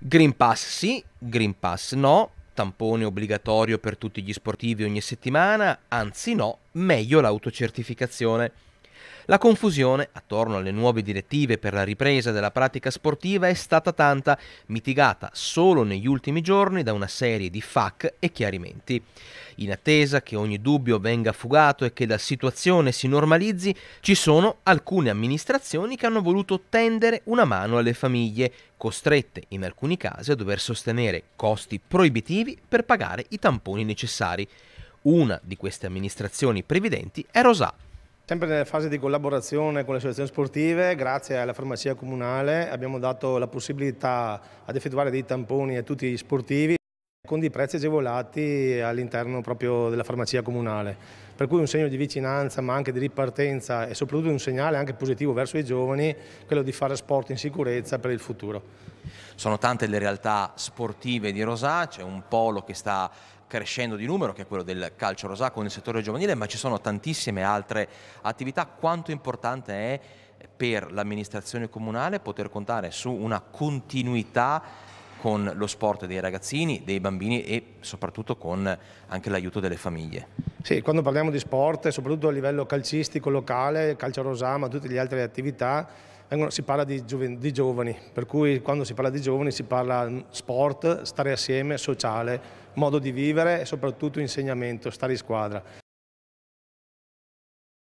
Green Pass sì, Green Pass no, tampone obbligatorio per tutti gli sportivi ogni settimana, anzi no, meglio l'autocertificazione. La confusione attorno alle nuove direttive per la ripresa della pratica sportiva è stata tanta, mitigata solo negli ultimi giorni da una serie di FAC e chiarimenti. In attesa che ogni dubbio venga fugato e che la situazione si normalizzi, ci sono alcune amministrazioni che hanno voluto tendere una mano alle famiglie, costrette in alcuni casi a dover sostenere costi proibitivi per pagare i tamponi necessari. Una di queste amministrazioni previdenti è Rosà, Sempre nella fase di collaborazione con le associazioni sportive, grazie alla farmacia comunale abbiamo dato la possibilità ad effettuare dei tamponi a tutti gli sportivi con dei prezzi agevolati all'interno proprio della farmacia comunale. Per cui un segno di vicinanza ma anche di ripartenza e soprattutto un segnale anche positivo verso i giovani, quello di fare sport in sicurezza per il futuro. Sono tante le realtà sportive di Rosà, c'è un polo che sta crescendo di numero, che è quello del calcio rosaco nel settore giovanile, ma ci sono tantissime altre attività. Quanto importante è per l'amministrazione comunale poter contare su una continuità con lo sport dei ragazzini, dei bambini e soprattutto con anche l'aiuto delle famiglie. Sì, quando parliamo di sport, soprattutto a livello calcistico locale, calcio rosama, tutte le altre attività, vengono, si parla di, giovani, di, giovani, per cui quando si parla di giovani si parla sport, stare assieme, sociale, modo di vivere e soprattutto insegnamento, stare in squadra.